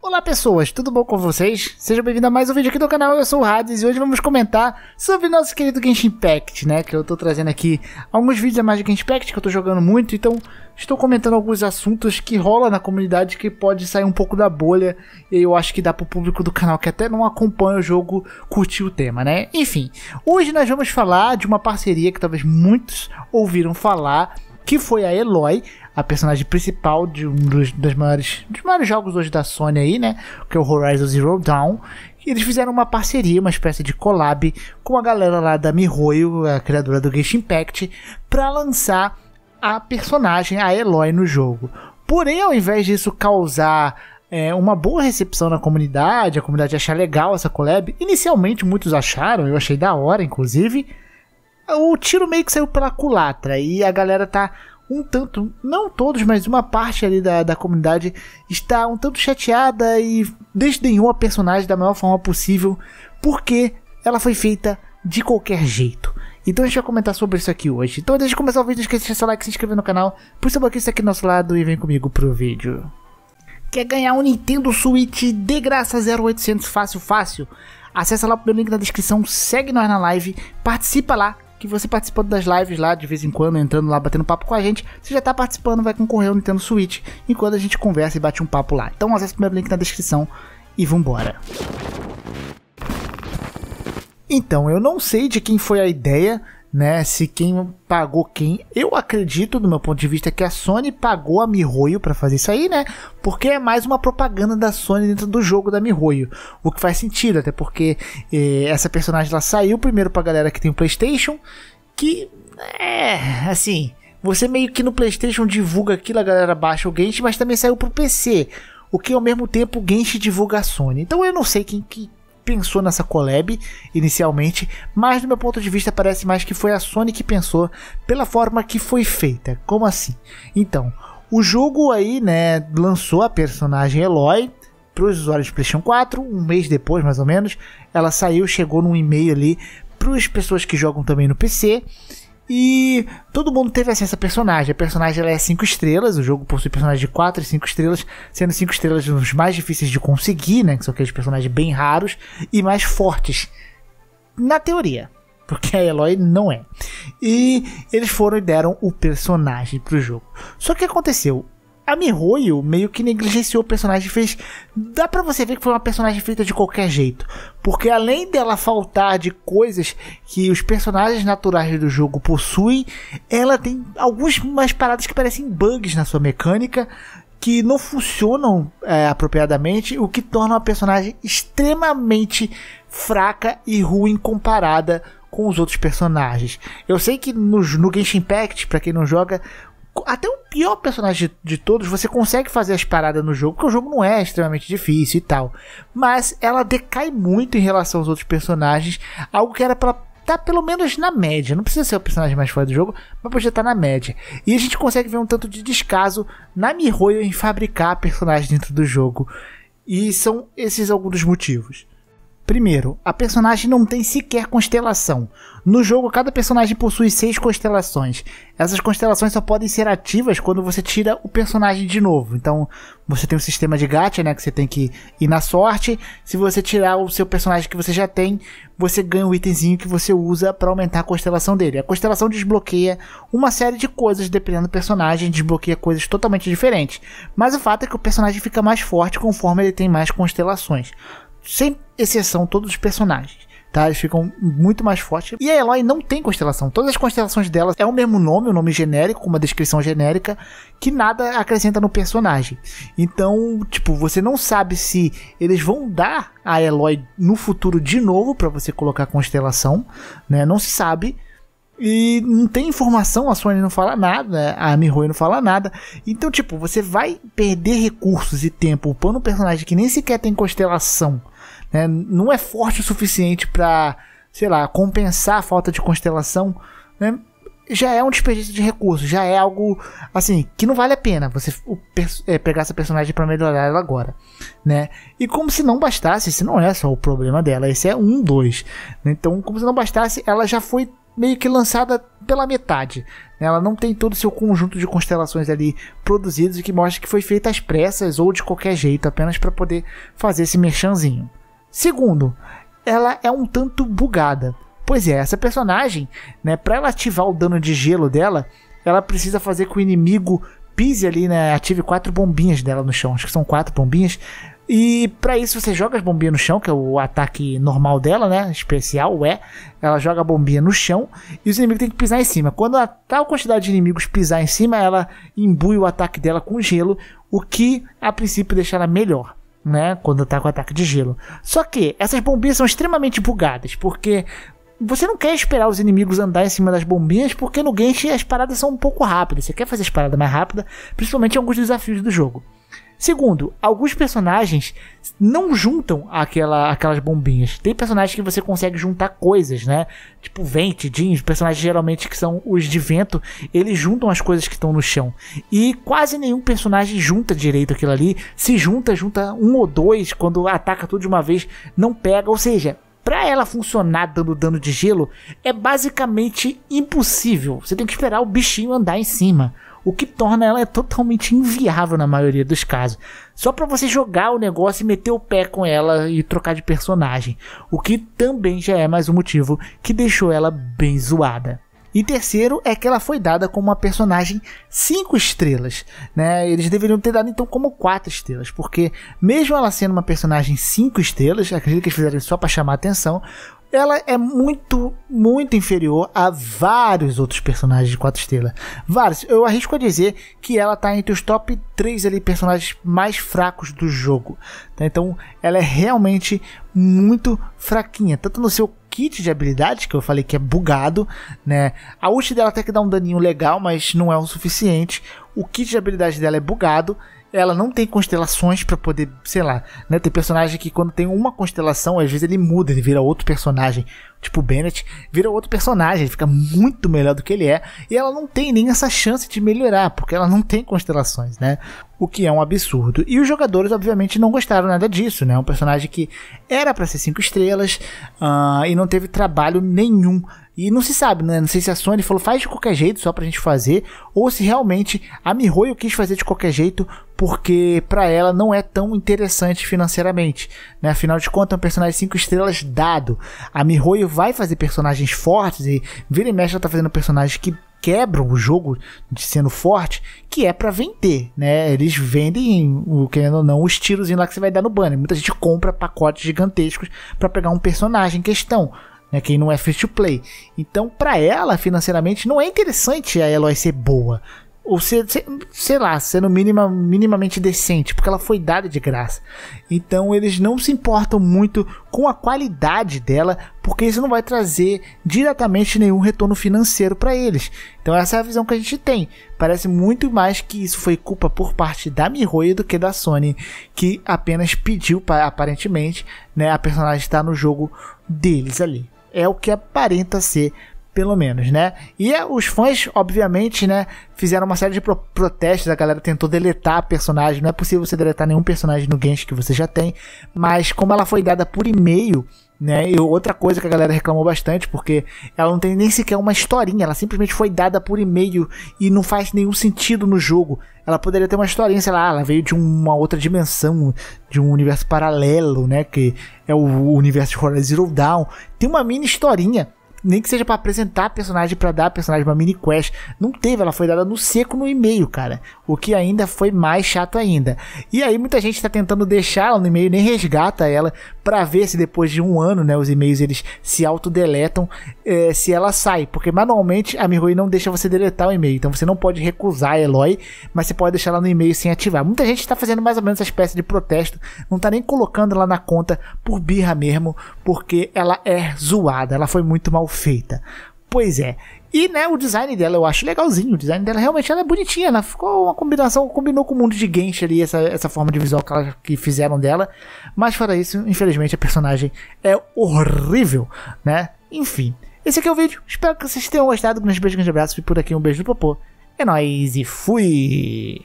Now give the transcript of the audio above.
Olá pessoas, tudo bom com vocês? Seja bem-vindo a mais um vídeo aqui do canal, eu sou o Hades e hoje vamos comentar sobre nosso querido Genshin Impact, né? Que eu tô trazendo aqui alguns vídeos a mais de Genshin Impact que eu tô jogando muito, então estou comentando alguns assuntos que rola na comunidade que pode sair um pouco da bolha e eu acho que dá pro público do canal que até não acompanha o jogo curtir o tema, né? Enfim, hoje nós vamos falar de uma parceria que talvez muitos ouviram falar, que foi a Eloy, a personagem principal de um dos, dos, maiores, dos maiores jogos hoje da Sony aí, né? Que é o Horizon Zero Dawn. Eles fizeram uma parceria, uma espécie de collab com a galera lá da MiHoYo, a criadora do Genshin Impact, para lançar a personagem, a Eloy, no jogo. Porém, ao invés disso causar é, uma boa recepção na comunidade, a comunidade achar legal essa collab, inicialmente muitos acharam, eu achei da hora, inclusive, o tiro meio que saiu pela culatra e a galera tá um tanto, não todos, mas uma parte ali da, da comunidade está um tanto chateada e desdenhou a personagem da melhor forma possível, porque ela foi feita de qualquer jeito. Então a gente vai comentar sobre isso aqui hoje. Então antes de começar o vídeo, não esqueça de deixar seu like, se inscrever no canal, por seu isso aqui é do nosso lado e vem comigo pro vídeo. Quer ganhar um Nintendo Switch de graça 0800 fácil fácil? Acesse lá o primeiro link na descrição, segue nós na live, participa lá que você participando das lives lá de vez em quando, entrando lá, batendo papo com a gente, você já tá participando, vai concorrer ao Nintendo Switch, enquanto a gente conversa e bate um papo lá. Então acesse o primeiro link na descrição e vambora. Então, eu não sei de quem foi a ideia né? Se quem pagou quem. Eu acredito, do meu ponto de vista, que a Sony pagou a Mihoyo para fazer isso aí, né? Porque é mais uma propaganda da Sony dentro do jogo da Mihoyo. O que faz sentido, até porque eh, essa personagem lá saiu primeiro pra galera que tem o PlayStation. Que é assim. Você meio que no PlayStation divulga aquilo, a galera baixa o Genshin, mas também saiu pro PC. O que ao mesmo tempo o Genshin divulga a Sony. Então eu não sei quem, que, pensou nessa collab inicialmente, mas do meu ponto de vista parece mais que foi a Sony que pensou pela forma que foi feita. Como assim? Então, o jogo aí, né, lançou a personagem Eloy para os usuários de PlayStation 4, um mês depois mais ou menos, ela saiu, chegou num e-mail ali para as pessoas que jogam também no PC e todo mundo teve acesso a personagem. A personagem ela é 5 estrelas, o jogo possui personagens de 4 e 5 estrelas, sendo 5 estrelas os mais difíceis de conseguir, né? Que são aqueles personagens bem raros e mais fortes. Na teoria, porque a Eloy não é. E eles foram e deram o personagem pro jogo. Só que aconteceu, a Mihoyo meio que negligenciou o personagem, fez. Dá para você ver que foi uma personagem feita de qualquer jeito, porque além dela faltar de coisas que os personagens naturais do jogo possuem, ela tem algumas paradas que parecem bugs na sua mecânica, que não funcionam é, apropriadamente, o que torna uma personagem extremamente fraca e ruim comparada com os outros personagens. Eu sei que no, no Genshin Impact, para quem não joga, até um pior personagem de, de todos, você consegue fazer as paradas no jogo, porque o jogo não é extremamente difícil e tal. Mas ela decai muito em relação aos outros personagens, algo que era para tá pelo menos na média. Não precisa ser o personagem mais forte do jogo, mas podia estar tá na média. E a gente consegue ver um tanto de descaso na Mihoyo em fabricar personagens dentro do jogo. E são esses alguns dos motivos. Primeiro, a personagem não tem sequer constelação. No jogo, cada personagem possui seis constelações. Essas constelações só podem ser ativas quando você tira o personagem de novo. Então, você tem um sistema de gacha, né, que você tem que ir na sorte. Se você tirar o seu personagem que você já tem, você ganha um itemzinho que você usa para aumentar a constelação dele. A constelação desbloqueia uma série de coisas dependendo do personagem, desbloqueia coisas totalmente diferentes. Mas o fato é que o personagem fica mais forte conforme ele tem mais constelações sem exceção, todos os personagens. Tá, eles ficam muito mais fortes. E a Eloy não tem constelação. Todas as constelações dela é o mesmo nome, um nome genérico, uma descrição genérica, que nada acrescenta no personagem. Então, tipo, você não sabe se eles vão dar a Eloy no futuro de novo para você colocar constelação, né? Não se sabe. E não tem informação, a Sony não fala nada, a Mihoy não fala nada. Então, tipo, você vai perder recursos e tempo upando um personagem que nem sequer tem constelação né, não é forte o suficiente para, sei lá, compensar a falta de constelação, né, já é um desperdício de recursos, já é algo assim que não vale a pena você é, pegar essa personagem para melhorar ela agora, né? E como se não bastasse, esse não é só o problema dela, esse é um, dois. Né? Então, como se não bastasse, ela já foi meio que lançada pela metade. Né? Ela não tem todo o seu conjunto de constelações ali produzidos, o que mostra que foi feita às pressas ou de qualquer jeito, apenas para poder fazer esse merchanzinho. Segundo, ela é um tanto bugada. Pois é, essa personagem, né, para ela ativar o dano de gelo dela, ela precisa fazer com o inimigo pise ali, né, ative quatro bombinhas dela no chão, acho que são quatro bombinhas. E para isso você joga as bombinhas no chão, que é o ataque normal dela, né, especial, é. Ela joga a bombinha no chão e os inimigos têm que pisar em cima. Quando a tal quantidade de inimigos pisar em cima, ela imbui o ataque dela com gelo, o que a princípio deixa ela melhor né? Quando tá com ataque de gelo. Só que essas bombinhas são extremamente bugadas, porque você não quer esperar os inimigos andar em cima das bombinhas, porque no Genshin as paradas são um pouco rápidas. Você quer fazer as paradas mais rápidas, principalmente em alguns desafios do jogo. Segundo, alguns personagens não juntam aquela, aquelas bombinhas. Tem personagens que você consegue juntar coisas, né? Tipo vente, jeans, personagens geralmente que são os de vento, eles juntam as coisas que estão no chão. E quase nenhum personagem junta direito aquilo ali. Se junta, junta um ou dois, quando ataca tudo de uma vez, não pega. Ou seja, para ela funcionar dando dano de gelo, é basicamente impossível. Você tem que esperar o bichinho andar em cima o que torna ela totalmente inviável na maioria dos casos. Só para você jogar o negócio e meter o pé com ela e trocar de personagem, o que também já é mais um motivo que deixou ela bem zoada. E terceiro é que ela foi dada como uma personagem 5 estrelas, né? Eles deveriam ter dado então como 4 estrelas, porque mesmo ela sendo uma personagem 5 estrelas, acredito que eles fizeram só para chamar atenção, ela é muito, muito inferior a vários outros personagens de 4 estrelas. Vários. Eu arrisco a dizer que ela tá entre os top 3 ali, personagens mais fracos do jogo. Tá? Então, ela é realmente muito fraquinha. Tanto no seu kit de habilidades, que eu falei que é bugado, né? A ult dela até que dá um daninho legal, mas não é o suficiente. O kit de habilidades dela é bugado ela não tem constelações para poder, sei lá, né? Tem personagem que quando tem uma constelação, às vezes ele muda, ele vira outro personagem, tipo o Bennett, vira outro personagem, ele fica muito melhor do que ele é, e ela não tem nem essa chance de melhorar, porque ela não tem constelações, né? o que é um absurdo. E os jogadores, obviamente, não gostaram nada disso, né? Um personagem que era para ser cinco estrelas uh, e não teve trabalho nenhum. E não se sabe, né? Não sei se a Sony falou faz de qualquer jeito só pra gente fazer, ou se realmente a Mihoyo quis fazer de qualquer jeito porque para ela não é tão interessante financeiramente, né? Afinal de contas, é um personagem 5 estrelas dado. A Mihoyo vai fazer personagens fortes e vira e mexe ela tá fazendo personagens que quebram o jogo de sendo forte, que é para vender, né? Eles vendem, querendo ou não, os tiros lá que você vai dar no banner. Muita gente compra pacotes gigantescos para pegar um personagem em questão. Né, quem não é free to play. Então, para ela, financeiramente, não é interessante a Eloy ser boa ou ser, sei lá, sendo minima, minimamente decente, porque ela foi dada de graça. Então eles não se importam muito com a qualidade dela, porque isso não vai trazer diretamente nenhum retorno financeiro para eles. Então essa é a visão que a gente tem. Parece muito mais que isso foi culpa por parte da Mihoyo do que da Sony, que apenas pediu para aparentemente, né, a personagem estar tá no jogo deles ali. É o que aparenta ser pelo menos, né? E é, os fãs, obviamente, né, fizeram uma série de pro protestos, a galera tentou deletar personagens, não é possível você deletar nenhum personagem no Genshin que você já tem, mas como ela foi dada por e-mail, né? E outra coisa que a galera reclamou bastante, porque ela não tem nem sequer uma historinha, ela simplesmente foi dada por e-mail e não faz nenhum sentido no jogo. Ela poderia ter uma historinha, sei lá, ela veio de uma outra dimensão, de um universo paralelo, né? Que é o universo de Horizon Zero Dawn. Tem uma mini historinha nem que seja para apresentar personagem, para dar personagem uma mini quest. Não teve, ela foi dada no seco no e-mail, cara. O que ainda foi mais chato ainda. E aí muita gente tá tentando deixar ela no e-mail, nem resgata ela, para ver se depois de um ano, né, os e-mails eles se autodeletam, é, se ela sai, porque manualmente a Mirui não deixa você deletar o e-mail, então você não pode recusar a Eloy, mas você pode deixar ela no e-mail sem ativar. Muita gente está fazendo mais ou menos essa espécie de protesto, não tá nem colocando ela na conta por birra mesmo, porque ela é zoada, ela foi muito mal feita. Pois é, e, né, o design dela eu acho legalzinho. O design dela realmente ela é bonitinha. Ela ficou uma combinação, combinou com o mundo de Genshin ali, essa, essa forma de visual que, ela, que fizeram dela. Mas fora isso, infelizmente, a personagem é horrível, né? Enfim, esse aqui é o vídeo. Espero que vocês tenham gostado. Um grande beijo, grande abraço. E por aqui um beijo do Popô. É nóis e fui!